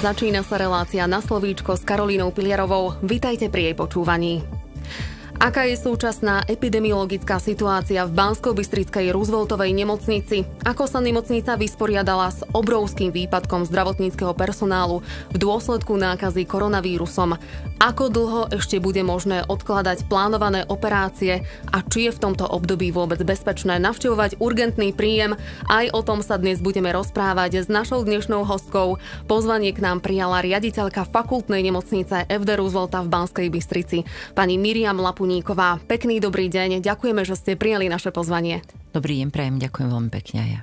Začína sa relácia na slovíčko s Karolínou Piliarovou. Vitajte pri jej počúvaní. Aká je súčasná epidemiologická situácia v Bansko-Bystrickej Rooseveltovej nemocnici? Ako sa nemocnica vysporiadala s obrovským výpadkom zdravotníckého personálu v dôsledku nákazy koronavírusom? Ako dlho ešte bude možné odkladať plánované operácie a či je v tomto období vôbec bezpečné navštevovať urgentný príjem? Aj o tom sa dnes budeme rozprávať s našou dnešnou hostkou. Pozvanie k nám prijala riaditeľka fakultnej nemocnice FD Roosevelta v Banskej Bystrici, pani Miriam Lapuň Koníková. Pekný dobrý deň, ďakujeme, že ste prijali naše pozvanie. Dobrý deň, prajem, ďakujem veľmi pekne aj ja.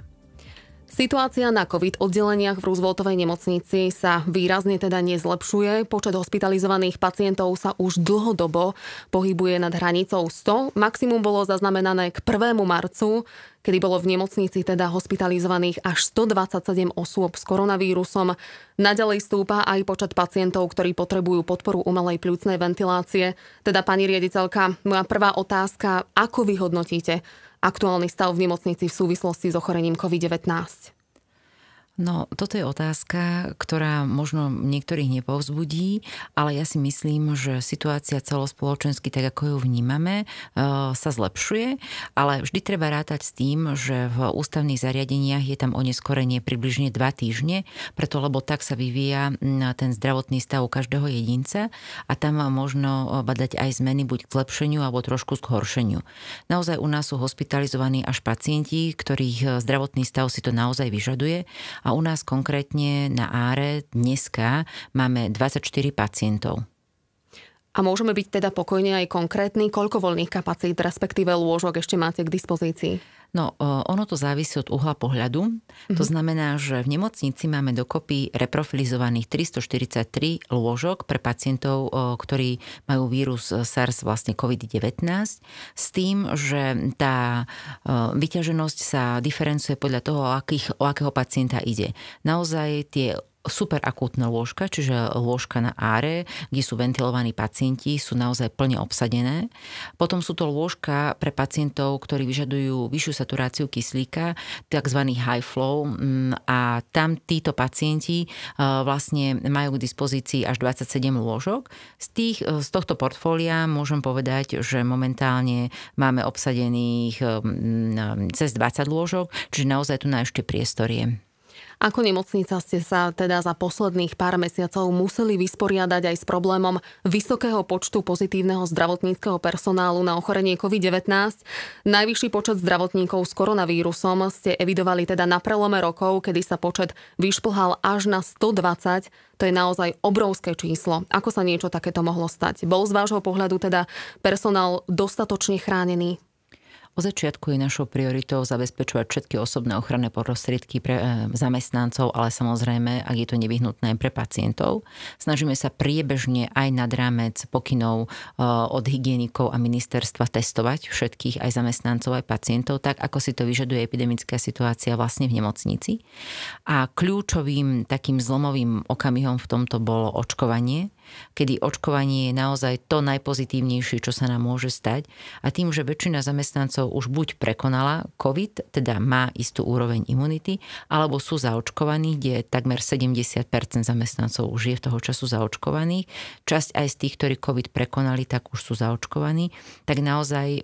Situácia na COVID oddeleniach v Rooseveltovej nemocnici sa výrazne teda nezlepšuje. Počet hospitalizovaných pacientov sa už dlhodobo pohybuje nad hranicou 100. Maximum bolo zaznamenané k 1. marcu, kedy bolo v nemocnici teda hospitalizovaných až 127 osôb s koronavírusom. Naďalej stúpa aj počet pacientov, ktorí potrebujú podporu umelej pľúcnej ventilácie. Teda pani riediteľka, moja prvá otázka, ako vyhodnotíte aktuálny stav v nemocnici v súvislosti s ochorením COVID-19. No, toto je otázka, ktorá možno niektorých nepovzbudí, ale ja si myslím, že situácia celospoločensky, tak ako ju vnímame, eh, sa zlepšuje, ale vždy treba rátať s tým, že v ústavných zariadeniach je tam oneskorenie približne 2 týždne, preto lebo tak sa vyvíja mm, ten zdravotný stav každého jedinca a tam možno eh, badať aj zmeny buď k zlepšeniu alebo trošku k zhoršeniu. Naozaj u nás sú hospitalizovaní až pacienti, ktorých eh, zdravotný stav si to naozaj vyžaduje a u nás konkrétne na Áre dneska máme 24 pacientov. A môžeme byť teda pokojne aj konkrétni, koľko voľných kapacít, respektíve lôžok ešte máte k dispozícii? No, e, ono to závisí od uhla pohľadu. Mm-hmm. To mhm. znamená, že v nemocnici máme dokopy reprofilizovaných 343 lôžok pre pacientov, e, ktorí majú vírus e, SARS, vlastne COVID-19, s tým, že tá vyťaženosť sa diferencuje podľa toho, o, akých, o akého pacienta ide. Naozaj tie superakútne lôžka, čiže lôžka na áre, kde sú ventilovaní pacienti, sú naozaj plne obsadené. Potom sú to lôžka pre pacientov, ktorí vyžadujú vyššiu saturáciu kyslíka, tzv. high flow mm, a tam títo pacienti e, vlastne majú k dispozícii až 27 lôžok. Z, tých, e, z tohto portfólia môžem povedať, že momentálne máme obsadených e, cez 20 lôžok, čiže naozaj tu na ešte priestor je. Ako nemocnica ste sa teda za posledných pár mesiacov museli vysporiadať aj s problémom vysokého počtu pozitívneho zdravotníckého personálu na ochorenie COVID-19. Najvyšší počet zdravotníkov s koronavírusom ste evidovali teda na prelome rokov, kedy sa počet vyšplhal až na 120. To je naozaj obrovské číslo. Ako sa niečo takéto mohlo stať? Bol z vášho pohľadu teda personál dostatočne chránený? Od začiatku je našou prioritou zabezpečovať všetky osobné ochranné prostriedky pre eh, zamestnancov, ale samozrejme, ak je to nevyhnutné pre pacientov. Snažíme sa priebežne aj nad rámec pokynov eh, od hygienikov a ministerstva testovať všetkých aj zamestnancov, aj pacientov, tak ako si to vyžaduje epidemická situácia vlastne v nemocnici. A kľúčovým takým zlomovým okamihom v tomto bolo očkovanie, kedy očkovanie je naozaj to najpozitívnejšie, čo sa nám môže stať. A tým, že väčšina zamestnancov už buď prekonala COVID, teda má istú úroveň imunity, alebo sú zaočkovaní, kde takmer 70% zamestnancov už je v toho času zaočkovaných. Časť aj z tých, ktorí COVID prekonali, tak už sú zaočkovaní. Tak naozaj um,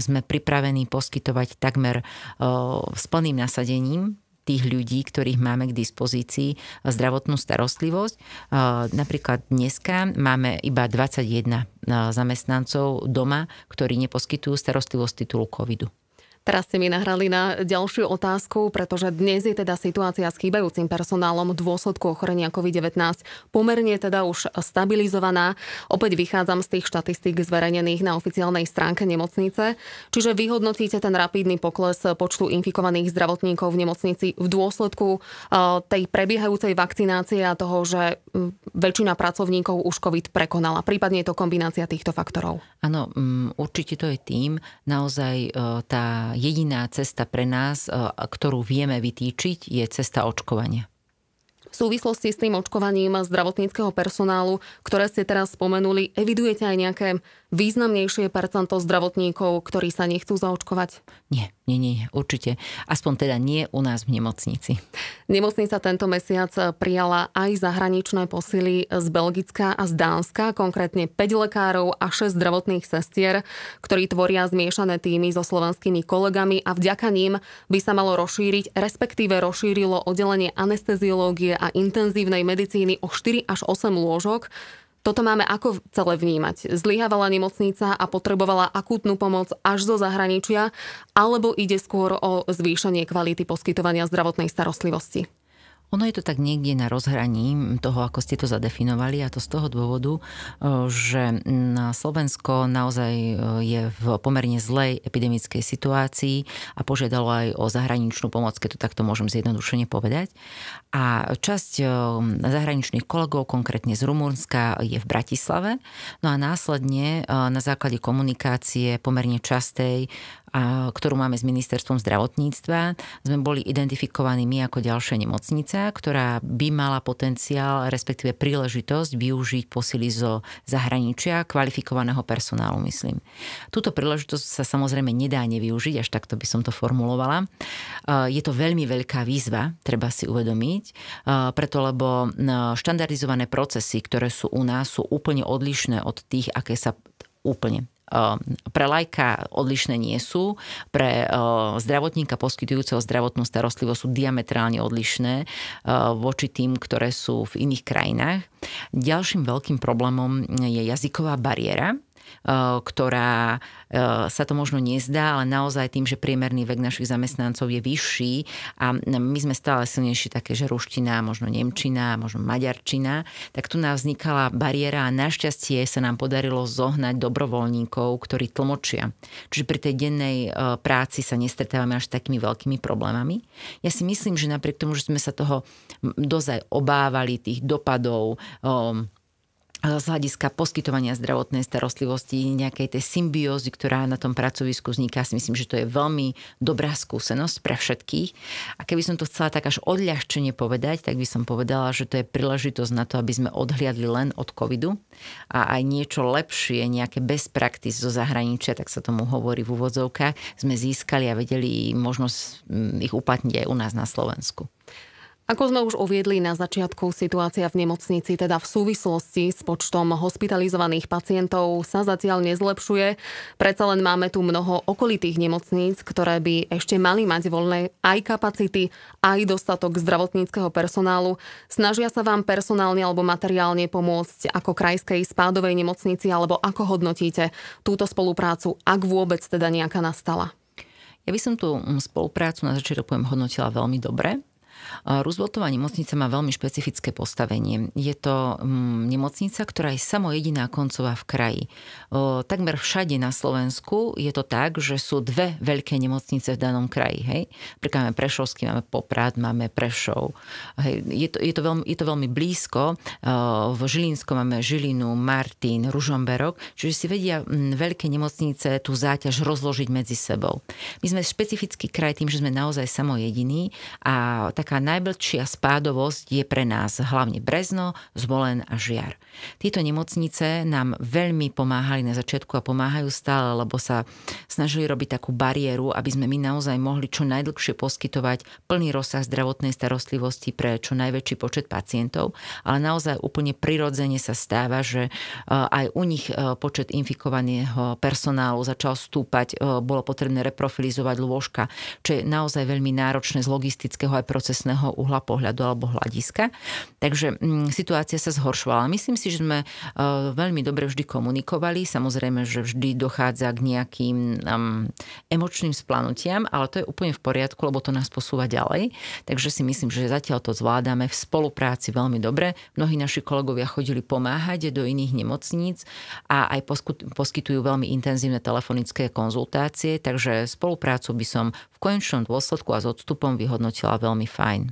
sme pripravení poskytovať takmer um, s plným nasadením tých ľudí, ktorých máme k dispozícii zdravotnú starostlivosť. Napríklad dneska máme iba 21 zamestnancov doma, ktorí neposkytujú starostlivosť titulu covidu. Teraz ste mi nahrali na ďalšiu otázku, pretože dnes je teda situácia s chýbajúcim personálom v dôsledku ochorenia COVID-19 pomerne teda už stabilizovaná. Opäť vychádzam z tých štatistík zverejnených na oficiálnej stránke nemocnice. Čiže vyhodnotíte ten rapidný pokles počtu infikovaných zdravotníkov v nemocnici v dôsledku e, tej prebiehajúcej vakcinácie a toho, že väčšina pracovníkov už COVID prekonala. Prípadne je to kombinácia týchto faktorov. Áno, určite to je tým. Naozaj e, tá jediná cesta pre nás, e, ktorú vieme vytýčiť, je cesta očkovania. V súvislosti s tým očkovaním zdravotníckého personálu, ktoré ste teraz spomenuli, evidujete aj nejaké významnejšie percento zdravotníkov, ktorí sa nechcú zaočkovať? Nie. Nie, nie, určite. Aspoň teda nie u nás v nemocnici. Nemocnica tento mesiac prijala aj zahraničné posily z Belgická a z Dánska, konkrétne 5 lekárov a 6 zdravotných sestier, ktorí tvoria zmiešané týmy so slovenskými kolegami a vďaka ním by sa malo rozšíriť, respektíve rozšírilo oddelenie anesteziológie a intenzívnej medicíny o 4 až 8 lôžok. Toto máme ako celé vnímať? Zlyhávala nemocnica a potrebovala akútnu pomoc až zo zahraničia, alebo ide skôr o zvýšenie kvality poskytovania zdravotnej starostlivosti? Ono je to tak niekde na rozhraní toho, ako ste to zadefinovali a to z toho dôvodu, e, že Slovensko naozaj e, je v pomerne zlej epidemickej situácii a požiadalo aj o zahraničnú pomoc, keď to takto môžem zjednodušene povedať. A časť e, zahraničných kolegov, konkrétne z Rumúnska, je v Bratislave. No a následne na základe komunikácie pomerne častej ktorú máme s ministerstvom zdravotníctva. Sme boli identifikovaní my ako ďalšia nemocnica, ktorá by mala potenciál, respektíve príležitosť využiť posily zo zahraničia, kvalifikovaného personálu, myslím. Túto príležitosť sa samozrejme nedá nevyužiť, až takto by som to formulovala. E, je to veľmi veľká výzva, treba si uvedomiť, e, preto lebo e, štandardizované procesy, ktoré sú u nás, sú úplne odlišné od tých, aké sa úplne Ehm, pre lajka odlišné nie sú, pre ehm, zdravotníka poskytujúceho zdravotnú starostlivosť sú diametrálne odlišné ehm, voči tým, ktoré sú v iných krajinách. Ďalším veľkým problémom je jazyková bariéra E, ktorá e, sa to možno nezdá, ale naozaj tým, že priemerný vek našich zamestnancov je vyšší a my sme stále silnejší také, že ruština, možno nemčina, možno maďarčina, tak tu nám vznikala bariéra a našťastie sa nám podarilo zohnať dobrovoľníkov, ktorí tlmočia. Čiže pri tej dennej e, práci sa nestretávame až takými veľkými problémami. Ja si myslím, že napriek tomu, že sme sa toho dozaj obávali, tých dopadov, um, z hľadiska poskytovania zdravotnej starostlivosti, nejakej tej symbiózy, ktorá na tom pracovisku vzniká, si myslím, že to je veľmi dobrá skúsenosť pre všetkých. A keby som to chcela tak až odľahčenie povedať, tak by som povedala, že to je príležitosť na to, aby sme odhliadli len od covidu a aj niečo lepšie, nejaké best practice zo zahraničia, tak sa tomu hovorí v úvodzovkách, sme získali a vedeli možnosť mm, ich uplatniť aj u nás na Slovensku. Ako sme už uviedli na začiatku, situácia v nemocnici, teda v súvislosti s počtom hospitalizovaných pacientov sa zatiaľ nezlepšuje. Predsa len máme tu mnoho okolitých nemocníc, ktoré by ešte mali mať voľné aj kapacity, aj dostatok zdravotníckého personálu. Snažia sa vám personálne alebo materiálne pomôcť ako krajskej spádovej nemocnici, alebo ako hodnotíte túto spoluprácu, ak vôbec teda nejaká nastala? Ja by som tú spoluprácu na začiatok poviem hodnotila veľmi dobre. Rooseveltová nemocnica má veľmi špecifické postavenie. Je to mm, nemocnica, ktorá je samo jediná koncová v kraji. Takmer všade na Slovensku je to tak, že sú dve veľké nemocnice v danom kraji. Hej? Príklad máme Prešovský, máme Poprad, máme Prešov. Hej? Je, to, je, to veľmi, je to veľmi blízko. V Žilinsku máme Žilinu, Martin, Ružomberok, čiže si vedia mm, veľké nemocnice tú záťaž rozložiť medzi sebou. My sme špecifický kraj tým, že sme naozaj samo jediní a tak taká najblčšia spádovosť je pre nás hlavne Brezno, Zvolen a Žiar. Tieto nemocnice nám veľmi pomáhali na začiatku a pomáhajú stále, lebo sa snažili robiť takú bariéru, aby sme my naozaj mohli čo najdlhšie poskytovať plný rozsah zdravotnej starostlivosti pre čo najväčší počet pacientov, ale naozaj úplne prirodzene sa stáva, že e, aj u nich e, počet infikovaného personálu začal stúpať, e, bolo potrebné reprofilizovať lôžka, čo je naozaj veľmi náročné z logistického aj procesu procesného uhla pohľadu alebo hľadiska. Takže m, mm, situácia sa zhoršovala. Myslím si, že sme e, veľmi dobre vždy komunikovali. Samozrejme, že vždy dochádza k nejakým um, emočným splanutiam, ale to je úplne v poriadku, lebo to nás posúva ďalej. Takže si myslím, že zatiaľ to zvládame v spolupráci veľmi dobre. Mnohí naši kolegovia chodili pomáhať do iných nemocníc a aj poskytujú veľmi intenzívne telefonické konzultácie, takže spoluprácu by som v konečnom dôsledku a s odstupom vyhodnotila veľmi fajn fajn.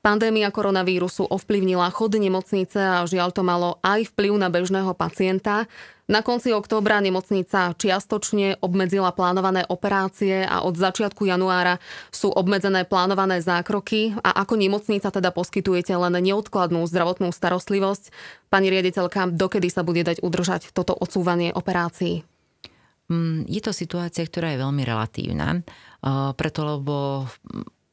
Pandémia koronavírusu ovplyvnila chod nemocnice a žiaľ to malo aj vplyv na bežného pacienta. Na konci októbra nemocnica čiastočne obmedzila plánované operácie a od začiatku januára sú obmedzené plánované zákroky a ako nemocnica teda poskytujete len neodkladnú zdravotnú starostlivosť. Pani riaditeľka, dokedy sa bude dať udržať toto odsúvanie operácií? Mm, je to situácia, ktorá je veľmi relatívna, preto lebo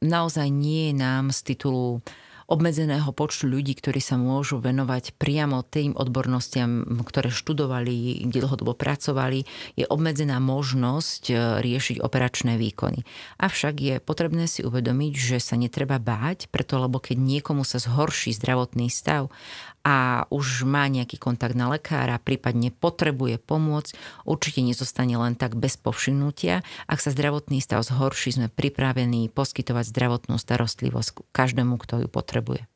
naozaj nie je nám z titulu obmedzeného počtu ľudí, ktorí sa môžu venovať priamo tým odbornostiam, ktoré študovali, kde dlhodobo pracovali, je obmedzená možnosť e, riešiť operačné výkony. Avšak je potrebné si uvedomiť, že sa netreba báť, preto lebo keď niekomu sa zhorší zdravotný stav a už má nejaký kontakt na lekára, prípadne potrebuje pomôcť, určite nezostane len tak bez povšimnutia. Ak sa zdravotný stav zhorší, sme pripravení poskytovať zdravotnú starostlivosť každému, kto ju potrebuje.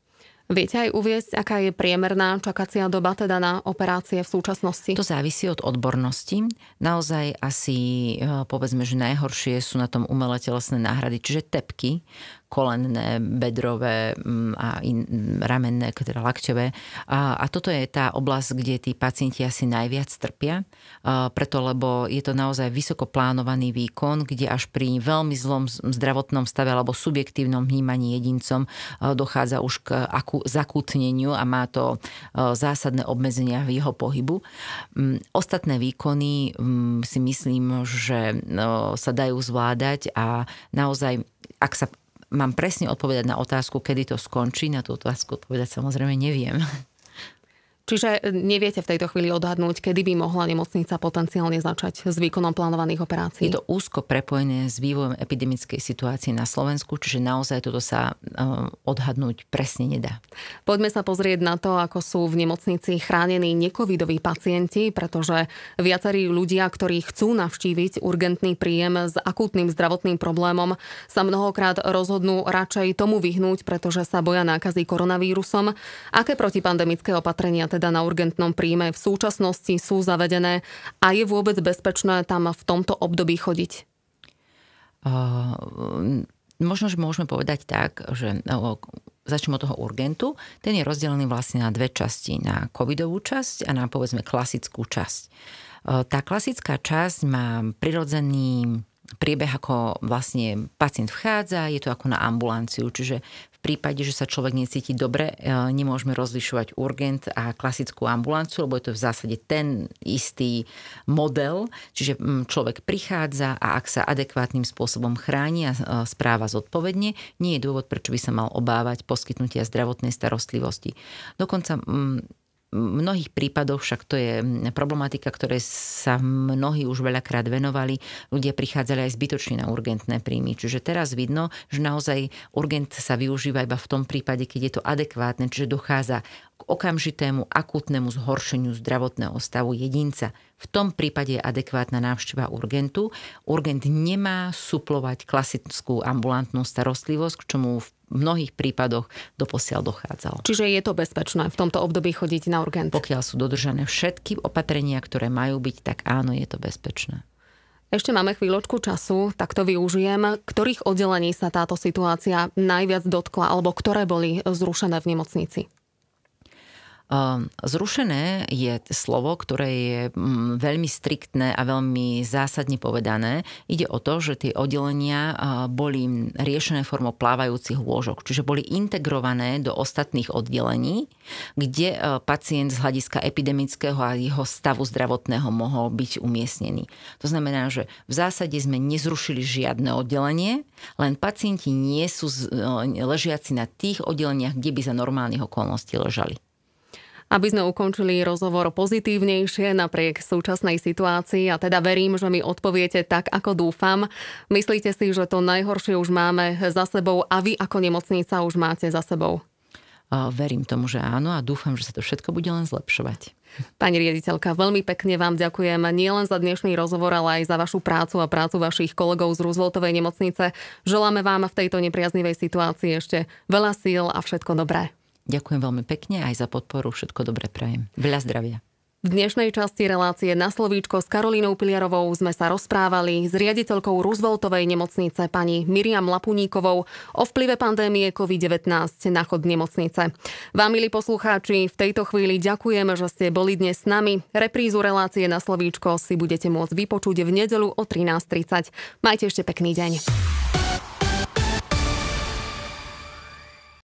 Viete aj uviezť, aká je priemerná čakacia doba teda na operácie v súčasnosti? To závisí od odbornosti. Naozaj asi e, povedzme, že najhoršie sú na tom umelé telesné náhrady, čiže tepky, kolenné, bedrové mm, a in, mm, ramenné, teda lakťové. A, a toto je tá oblasť, kde tí pacienti asi najviac trpia, a preto lebo je to naozaj vysoko plánovaný výkon, kde až pri veľmi zlom zdravotnom stave alebo subjektívnom vnímaní jedincom dochádza už k akú, zakutneniu a má to zásadné obmedzenia v jeho pohybu. Mm, ostatné výkony si myslím, že no, sa dajú zvládať a naozaj ak sa mám presne odpovedať na otázku, kedy to skončí. Na tú otázku odpovedať samozrejme neviem. Čiže e, neviete v tejto chvíli odhadnúť, kedy by mohla nemocnica potenciálne začať s výkonom plánovaných operácií. Je to úzko prepojené s vývojom epidemickej situácie na Slovensku, čiže naozaj toto sa e, odhadnúť presne nedá. Poďme sa pozrieť na to, ako sú v nemocnici chránení nekovidoví pacienti, pretože viacerí ľudia, ktorí chcú navštíviť urgentný príjem s akútnym zdravotným problémom, sa mnohokrát rozhodnú radšej tomu vyhnúť, pretože sa boja nákazy koronavírusom. Aké protipandemické opatrenia teda na urgentnom príjme v súčasnosti sú zavedené a je vôbec bezpečné tam v tomto období chodiť? Uh, možno, že môžeme povedať tak, že no, začnem od toho urgentu, ten je rozdelený vlastne na dve časti, na covidovú časť a na povedzme klasickú časť. Tá klasická časť má prirodzený priebeh, ako vlastne pacient vchádza, je to ako na ambulanciu, čiže prípade, že sa človek necíti dobre, e, nemôžeme rozlišovať urgent a klasickú ambulancu, lebo je to v zásade ten istý model, čiže mm, človek prichádza a ak sa adekvátnym spôsobom chráni a e, správa zodpovedne, nie je dôvod, prečo by sa mal obávať poskytnutia zdravotnej starostlivosti. Dokonca mm, mnohých prípadoch, však to je problematika, ktoré sa mnohí už veľakrát venovali, ľudia prichádzali aj zbytočne na urgentné príjmy. Čiže teraz vidno, že naozaj urgent sa využíva iba v tom prípade, keď je to adekvátne, čiže dochádza okamžitému akutnému zhoršeniu zdravotného stavu jedinca. V tom prípade je adekvátna návšteva urgentu. Urgent nemá suplovať klasickú ambulantnú starostlivosť, k čomu v mnohých prípadoch doposiaľ dochádzalo. Čiže je to bezpečné v tomto období chodiť na urgent? Pokiaľ sú dodržané všetky opatrenia, ktoré majú byť, tak áno, je to bezpečné. Ešte máme chvíľočku času, tak to využijem. Ktorých oddelení sa táto situácia najviac dotkla alebo ktoré boli zrušené v nemocnici? Ehm, zrušené je slovo, ktoré je mm, veľmi striktné a veľmi zásadne povedané. Ide o to, že tie oddelenia boli riešené formou plávajúcich lôžok, čiže boli integrované do ostatných oddelení, kde e, pacient z hľadiska epidemického a jeho stavu zdravotného mohol byť umiestnený. To znamená, že v zásade sme nezrušili žiadne oddelenie, len pacienti nie sú e, ležiaci na tých oddeleniach, kde by za normálnych okolností ležali aby sme ukončili rozhovor pozitívnejšie napriek súčasnej situácii a teda verím, že mi odpoviete tak, ako dúfam. Myslíte si, že to najhoršie už máme za sebou a vy ako nemocnica už máte za sebou? Verím tomu, že áno a dúfam, že sa to všetko bude len zlepšovať. Pani riaditeľka, veľmi pekne vám ďakujem nielen za dnešný rozhovor, ale aj za vašu prácu a prácu vašich kolegov z Rooseveltovej nemocnice. Želáme vám v tejto nepriaznivej situácii ešte veľa síl a všetko dobré. Ďakujem veľmi pekne aj za podporu. Všetko dobre prajem. Veľa zdravia. V dnešnej časti relácie na slovíčko s Karolínou Piliarovou sme sa rozprávali s riaditeľkou Rooseveltovej nemocnice pani Miriam Lapuníkovou o vplyve pandémie COVID-19 na chod nemocnice. Vám, milí poslucháči, v tejto chvíli ďakujem, že ste boli dnes s nami. Reprízu relácie na slovíčko si budete môcť vypočuť v nedelu o 13.30. Majte ešte pekný deň.